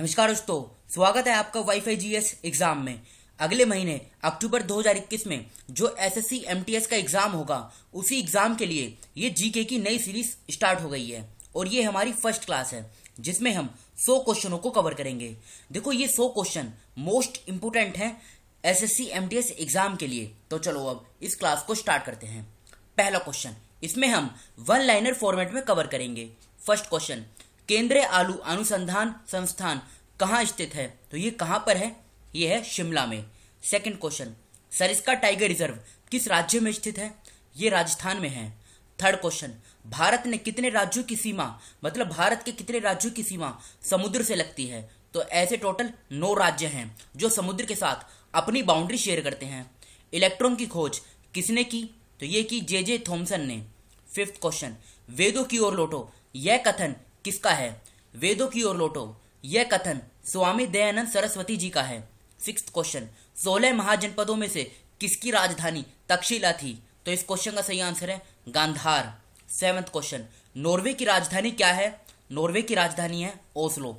नमस्कार दोस्तों स्वागत है आपका वाईफाई जीएस एग्जाम में अगले महीने अक्टूबर 2021 में जो एसएससी एमटीएस का एग्जाम होगा उसी एग्जाम के लिए ये जीके की नई सीरीज स्टार्ट हो गई है और ये हमारी फर्स्ट क्लास है जिसमें हम 100 क्वेश्चनों को कवर करेंगे देखो ये 100 क्वेश्चन मोस्ट इम्पोर्टेंट है एस एस एग्जाम के लिए तो चलो अब इस क्लास को स्टार्ट करते हैं पहला क्वेश्चन इसमें हम वन लाइनर फॉर्मेट में कवर करेंगे फर्स्ट क्वेश्चन केंद्रीय आलू अनुसंधान संस्थान कहाँ स्थित है तो ये कहाँ पर है ये है शिमला में second question Sariska Tiger Reserve किस राज्य में स्थित है ये राजस्थान में है थर्ड क्वेश्चन भारत ने कितने राज्यों की सीमा मतलब भारत के कितने राज्यों की सीमा समुद्र से लगती है तो ऐसे टोटल नौ राज्य हैं जो समुद्र के साथ अपनी बाउंड्री शेयर करते हैं इलेक्ट्रॉन की खोज किसने की तो ये की जे जे थॉमसन ने फिफ्थ क्वेश्चन वेदों की ओर लौटो यह कथन किसका है वेदों की ओर लौटो यह कथन स्वामी दयानंद सरस्वती जी का है सिक्स क्वेश्चन सोलह महाजनपदों में से किसकी राजधानी तक्षशिला थी तो इस क्वेश्चन का सही आंसर है गांधार सेवंथ क्वेश्चन नॉर्वे की राजधानी क्या है नॉर्वे की राजधानी है Oslo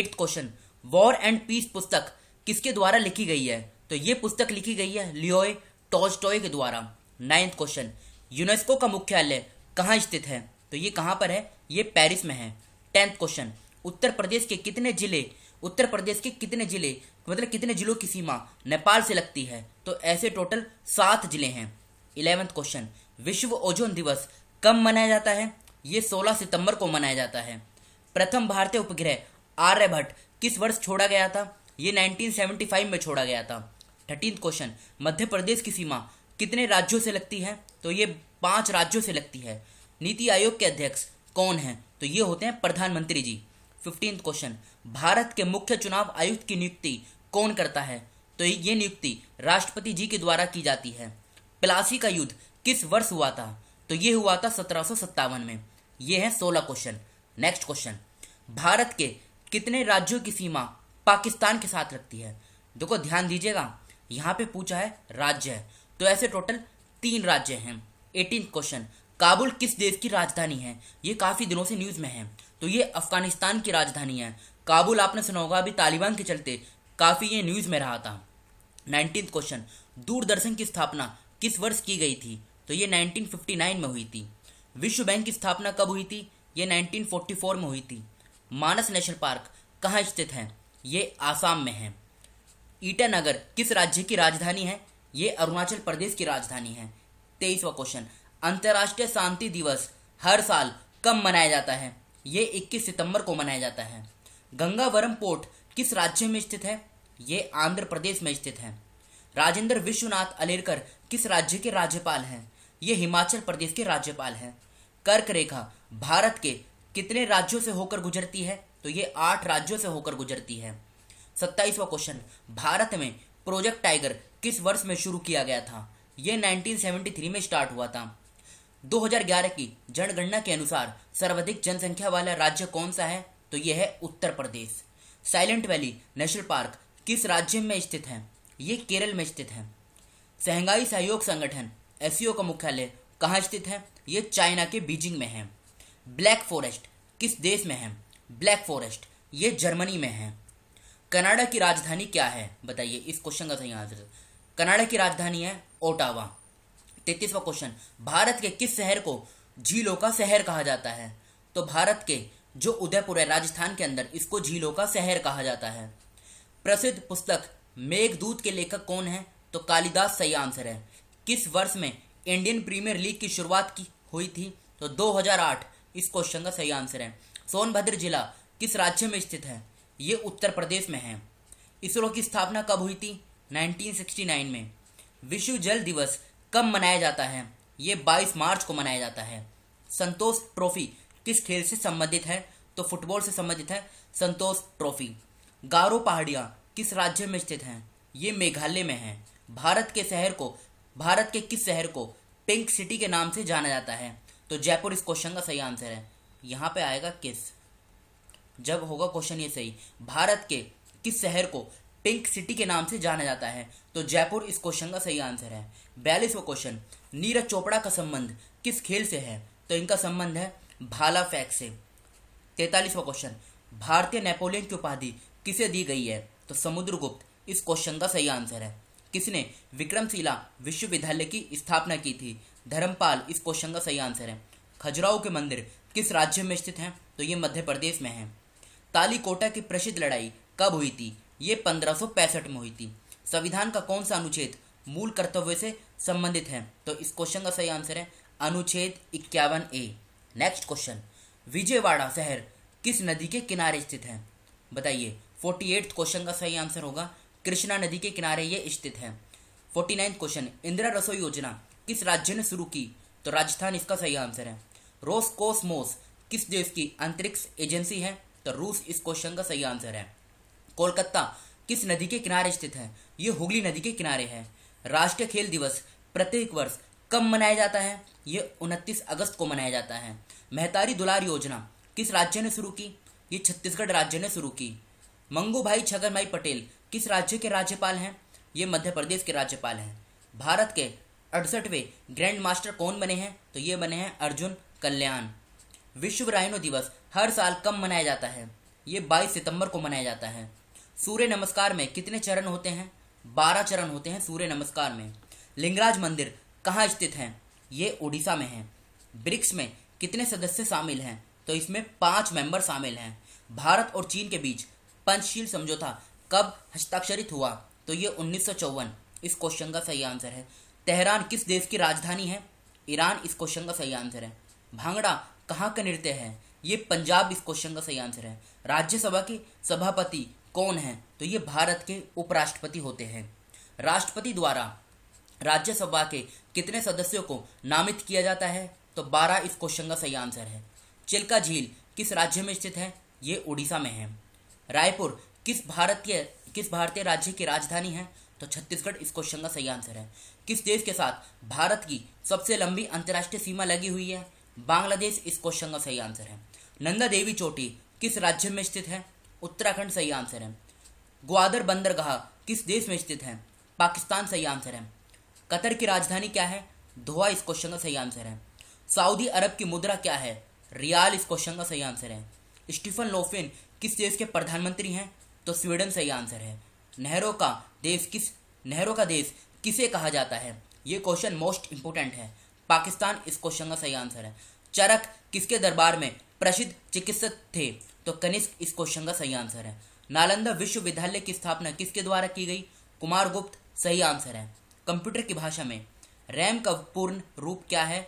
eighth question War and Peace पुस्तक किसके द्वारा लिखी गई है तो ये पुस्तक लिखी गई है लियोए टॉस्टॉय के द्वारा नाइन्थ क्वेश्चन यूनेस्को का मुख्यालय कहाँ स्थित है तो ये कहाँ पर है ये पेरिस में है टेंथ क्वेश्चन उत्तर प्रदेश के कितने जिले उत्तर प्रदेश के कितने जिले मतलब कितने जिलों की सीमा नेपाल से लगती है तो ऐसे टोटल सात जिले हैं इलेवेंथ क्वेश्चन विश्व ओजोन दिवस कब मनाया जाता है ये 16 सितंबर को मनाया जाता है प्रथम भारतीय उपग्रह आर्यभट्ट किस वर्ष छोड़ा गया था ये 1975 में छोड़ा गया था थर्टीन क्वेश्चन मध्य प्रदेश की सीमा कितने राज्यों से लगती है तो ये पांच राज्यों से लगती है नीति आयोग के अध्यक्ष कौन है तो ये होते हैं प्रधानमंत्री जी फिफ्टींथ क्वेश्चन भारत के मुख्य चुनाव आयुक्त की नियुक्ति कौन करता है तो ये नियुक्ति राष्ट्रपति जी के द्वारा की जाती है प्लासी का युद्ध किस वर्ष हुआ था तो ये हुआ था सत्रह में ये है सोलह क्वेश्चन नेक्स्ट क्वेश्चन भारत के कितने राज्यों की सीमा पाकिस्तान के साथ रखती है देखो ध्यान दीजिएगा यहाँ पे पूछा है राज्य है तो ऐसे टोटल तीन राज्य हैं एटीन क्वेश्चन काबुल किस देश की राजधानी है ये काफ़ी दिनों से न्यूज़ में है तो ये अफगानिस्तान की राजधानी है काबुल आपने सुना होगा अभी तालिबान के चलते काफ़ी ये न्यूज़ में रहा था नाइनटीन क्वेश्चन दूरदर्शन की स्थापना किस वर्ष की गई थी तो ये 1959 में हुई थी विश्व बैंक की स्थापना कब हुई थी ये 1944 में हुई थी मानस नेशनल पार्क कहाँ स्थित है ये आसाम में है ईटानगर किस राज्य की राजधानी है ये अरुणाचल प्रदेश की राजधानी है तेईसवा क्वेश्चन अंतर्राष्ट्रीय शांति दिवस हर साल कब मनाया जाता है ये 21 सितंबर को मनाया जाता है गंगावरम पोर्ट किस राज्य में स्थित है ये आंध्र प्रदेश में स्थित है राजेंद्र विश्वनाथ अलेरकर किस राज्य के राज्यपाल हैं ये हिमाचल प्रदेश के राज्यपाल हैं कर्क रेखा भारत के कितने राज्यों से होकर गुजरती है तो ये आठ राज्यों से होकर गुजरती है सत्ताईसवा क्वेश्चन भारत में प्रोजेक्ट टाइगर किस वर्ष में शुरू किया गया था ये 1973 में स्टार्ट हुआ था 2011 की जनगणना के अनुसार सर्वाधिक जनसंख्या वाला राज्य कौन सा है तो यह है Uttar Pradesh Silent Valley National Park किस राज्य में स्थित है ये केरल में स्थित है सहंगाई सहयोग संगठन एस का मुख्यालय कहाँ स्थित है ये चाइना के बीजिंग में है ब्लैक फॉरेस्ट किस देश में है ब्लैक फॉरेस्ट ये जर्मनी में है कनाडा की राजधानी क्या है बताइए इस क्वेश्चन का सही आंसर कनाडा की राजधानी है ओटावा तैतीसवा क्वेश्चन भारत के किस शहर को झीलों का शहर कहा जाता है तो भारत के जो उदयपुर है राजस्थान के अंदर इसको झीलों का शहर कहा जाता है प्रसिद्ध पुस्तक मेघदूत के लेखक कौन है तो कालिदास सही आंसर है किस वर्ष में इंडियन प्रीमियर लीग की शुरुआत की हुई थी तो 2008 इस क्वेश्चन का सही आंसर है सोनभद्र जिला किस राज्य में स्थित है ये उत्तर प्रदेश में है इसरो की स्थापना कब हुई थी 1969 में विश्व जल दिवस कब मनाया जाता है ये 22 मार्च को मनाया जाता है संतोष ट्रॉफी किस खेल से संबंधित है तो फुटबॉल से संबंधित है संतोष ट्रॉफी गारो पहाड़ियाँ किस राज्य में स्थित हैं ये मेघालय में है भारत के शहर को भारत के किस शहर को पिंक सिटी के नाम से जाना जाता है तो जयपुर इस क्वेश्चन का सही आंसर है यहाँ पे आएगा किस जब होगा क्वेश्चन ये सही भारत के किस शहर को पिंक सिटी के नाम से जाना जाता है तो जयपुर इस क्वेश्चन का सही आंसर है बयालीसवा क्वेश्चन नीरज चोपड़ा का संबंध किस खेल से है तो इनका संबंध है भाला फैक से तैतालीसवा क्वेश्चन भारतीय नेपोलियन की उपाधि किसे दी गई है तो समुद्रगुप्त इस क्वेश्चन का सही आंसर है किसने विक्रमशिला विश्वविद्यालय की स्थापना की थी धर्मपाल इस क्वेश्चन का सही आंसर है खजुराहो के मंदिर किस राज्य में स्थित हैं तो ये मध्य प्रदेश में है तालीकोटा की प्रसिद्ध लड़ाई कब हुई थी ये पंद्रह में हुई थी संविधान का कौन सा अनुच्छेद मूल कर्तव्य से संबंधित है तो इस क्वेश्चन का सही आंसर है अनुच्छेद इक्यावन ए नेक्स्ट क्वेश्चन विजयवाड़ा शहर किस नदी के किनारे स्थित है बताइए फोर्टी क्वेश्चन का सही आंसर होगा कृष्णा नदी के किनारे ये स्थित है फोर्टी क्वेश्चन इंदिरा रसोई योजना किस राज्य ने शुरू की तो राजस्थान इसका सही आंसर है रोस कोस मोस किस देश की अंतरिक्ष एजेंसी है तो रूस इस क्वेश्चन का सही आंसर है कोलकाता किस नदी के किनारे स्थित है ये हुगली नदी के किनारे है राष्ट्रीय खेल दिवस प्रत्येक वर्ष कब मनाया जाता है ये 29 अगस्त को मनाया जाता है मेहतारी दुलार योजना किस राज्य ने शुरू की ये छत्तीसगढ़ राज्य ने शुरू की मंगू भाई छगन भाई पटेल किस राज्य के राज्यपाल हैं ये मध्य प्रदेश के राज्यपाल हैं भारत के अड़सठवें ग्रैंड मास्टर कौन बने हैं तो ये बने हैं अर्जुन कल्याण विश्व राइनो दिवस हर साल कब मनाया जाता है ये 22 सितंबर को मनाया जाता है सूर्य नमस्कार में कितने चरण होते हैं बारह चरण होते हैं सूर्य नमस्कार में लिंगराज मंदिर कहाँ स्थित है ये उड़ीसा में है ब्रिक्स में कितने सदस्य शामिल हैं तो इसमें पांच मेंबर शामिल हैं भारत और चीन के बीच पंचशील समझौता कब हस्ताक्षरित हुआ तो ये उन्नीस इस क्वेश्चन का सही आंसर है तेहरान किस देश की राजधानी है ईरान इस क्वेश्चन का सही आंसर है भांगड़ा कहाँ का नृत्य है ये पंजाब इस क्वेश्चन का सही आंसर है राज्यसभा के सभापति कौन है तो ये भारत के उपराष्ट्रपति होते हैं राष्ट्रपति द्वारा राज्यसभा के कितने सदस्यों को नामित किया जाता है तो बारह इस क्वेश्चन का सही आंसर है चिल्का झील किस राज्य में स्थित है ये उड़ीसा में है रायपुर किस भारतीय किस भारतीय राज्य की राजधानी है तो छत्तीसगढ़ इस क्वेश्चन का सही आंसर है किस देश के साथ भारत की सबसे लंबी अंतर्राष्ट्रीय सीमा लगी हुई है बांग्लादेश इस क्वेश्चन का सही आंसर है नंदा देवी चोटी किस राज्य में स्थित है उत्तराखंड सही आंसर है ग्वादर बंदरगाह किस देश में स्थित है पाकिस्तान सही आंसर है कतर की राजधानी क्या है धोआ इस क्वेश्चन का सही आंसर है सऊदी अरब की मुद्रा क्या है रियाल इस क्वेश्चन का सही आंसर है स्टीफन लोफिन किस देश के प्रधानमंत्री हैं तो स्वीडन सही आंसर है नहरों का देश किस नेहरो का देश किसे कहा जाता है ये क्वेश्चन मोस्ट इंपोर्टेंट है पाकिस्तान इस क्वेश्चन का सही आंसर है चरक किसके दरबार में प्रसिद्ध चिकित्सक थे तो कनिष्क इस क्वेश्चन का सही आंसर है नालंदा विश्वविद्यालय की स्थापना किसके द्वारा की गई कुमार गुप्त सही आंसर है कंप्यूटर की भाषा में रैम का पूर्ण रूप क्या है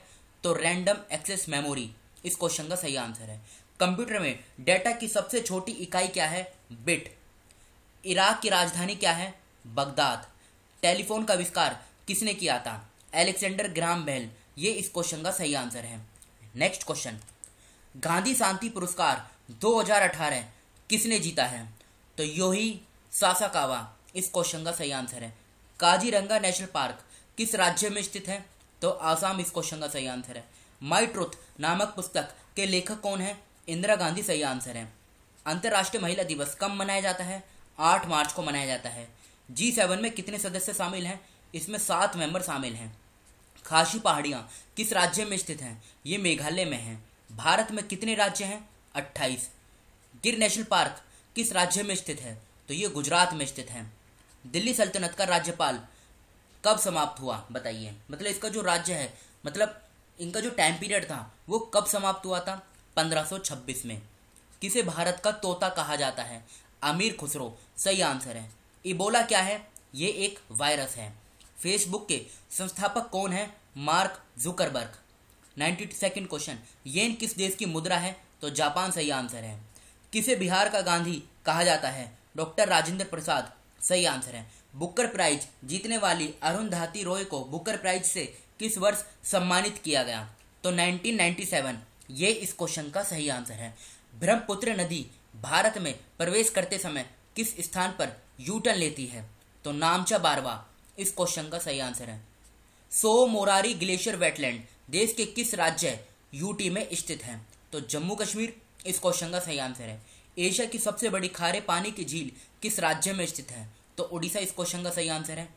तो रैंडम एक्सेस मेमोरी इस क्वेश्चन का सही आंसर है कंप्यूटर में डेटा की सबसे छोटी इकाई क्या है बिट इराक की राजधानी क्या है बगदाद टेलीफोन का आविष्कार किसने किया था एलेक्सेंडर ग्राम बेल ये इस क्वेश्चन का सही आंसर है नेक्स्ट क्वेश्चन गांधी शांति पुरस्कार 2018 किसने जीता है तो योही सासाकावा इस क्वेश्चन का सही आंसर है काजीरंगा नेशनल पार्क किस राज्य में स्थित है तो आसाम इस क्वेश्चन का सही आंसर है माई ट्रुथ नामक पुस्तक के लेखक कौन है इंदिरा गांधी सही आंसर है अंतर्राष्ट्रीय महिला दिवस कब मनाया जाता है आठ मार्च को मनाया जाता है जी सेवन में कितने सदस्य शामिल हैं इसमें सात मेंबर शामिल हैं खासी पहाड़ियाँ किस राज्य में स्थित हैं ये मेघालय में हैं भारत में कितने राज्य हैं अट्ठाईस गिर नेशनल पार्क किस राज्य में स्थित है तो ये गुजरात में स्थित है दिल्ली सल्तनत का राज्यपाल कब समाप्त हुआ बताइए मतलब इसका जो राज्य है मतलब इनका जो टाइम पीरियड था वो कब समाप्त हुआ था 1526 में किसे भारत का तोता कहा जाता है आमिर खुसरो सही आंसर है इबोला क्या है ये एक वायरस है फेसबुक के संस्थापक कौन है Mark Zuckerberg ninety second question yen किस देश की मुद्रा है तो जापान सही आंसर है किसे बिहार का गांधी कहा जाता है डॉक्टर राजेंद्र प्रसाद सही आंसर है बुकर प्राइज जीतने वाली अरुंधाति रॉय को बुकर प्राइज से किस वर्ष सम्मानित किया गया तो 1997 ये इस क्वेश्चन का सही आंसर है ब्रह्मपुत्र नदी भारत में प्रवेश करते समय किस स्थान पर यूटर्न लेती है तो नामचा बारवा इस क्वेश्चन का सही आंसर है सो मोरारी ग्लेशियर वेटलैंड देश के किस राज्य यूटी में स्थित है तो जम्मू कश्मीर इस क्वेश्चन का सही आंसर है एशिया की सबसे बड़ी खारे पानी की झील किस राज्य में स्थित है तो उड़ीसा इस क्वेश्चन का सही आंसर है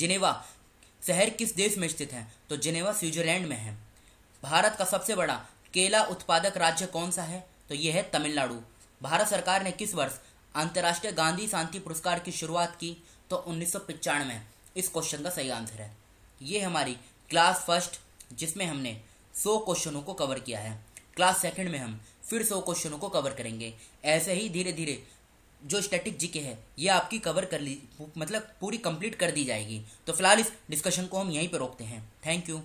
जिनेवा शहर किस देश में स्थित है तो जिनेवा स्विट्जरलैंड में है भारत का सबसे बड़ा केला उत्पादक राज्य कौन सा है तो यह है तमिलनाडु भारत सरकार ने किस वर्ष अंतर्राष्ट्रीय गांधी शांति पुरस्कार की शुरुआत की तो उन्नीस में इस क्वेश्चन का सही आंसर है ये हमारी क्लास फर्स्ट जिसमें हमने सौ क्वेश्चनों को कवर किया है क्लास सेकंड में हम फिर सौ क्वेश्चनों को कवर करेंगे ऐसे ही धीरे धीरे जो स्टैटिक जीके है ये आपकी कवर कर ली मतलब पूरी कंप्लीट कर दी जाएगी तो फिलहाल इस डिस्कशन को हम यहीं पर रोकते हैं थैंक यू